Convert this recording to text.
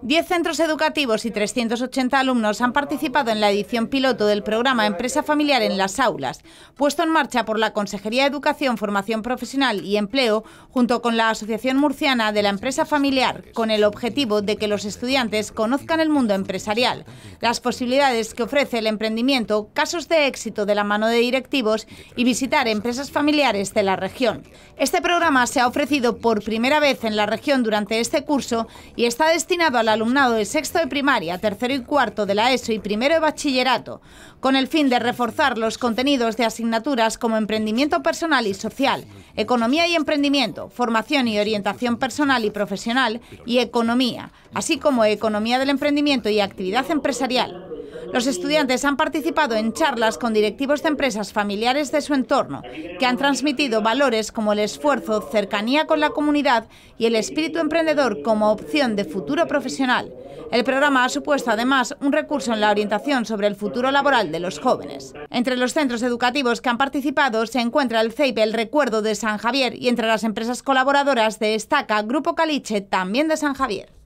Diez centros educativos y 380 alumnos han participado en la edición piloto del programa Empresa Familiar en las Aulas, puesto en marcha por la Consejería de Educación, Formación Profesional y Empleo, junto con la Asociación Murciana de la Empresa Familiar, con el objetivo de que los estudiantes conozcan el mundo empresarial, las posibilidades que ofrece el emprendimiento, casos de éxito de la mano de directivos y visitar empresas familiares de la región. Este programa se ha ofrecido por primera vez en la región durante este curso y está destinado a alumnado de sexto de primaria, tercero y cuarto de la ESO y primero de bachillerato, con el fin de reforzar los contenidos de asignaturas como emprendimiento personal y social, economía y emprendimiento, formación y orientación personal y profesional y economía, así como economía del emprendimiento y actividad empresarial, los estudiantes han participado en charlas con directivos de empresas familiares de su entorno, que han transmitido valores como el esfuerzo, cercanía con la comunidad y el espíritu emprendedor como opción de futuro profesional. El programa ha supuesto además un recurso en la orientación sobre el futuro laboral de los jóvenes. Entre los centros educativos que han participado se encuentra el CEIP El Recuerdo de San Javier y entre las empresas colaboradoras de Estaca, Grupo Caliche, también de San Javier.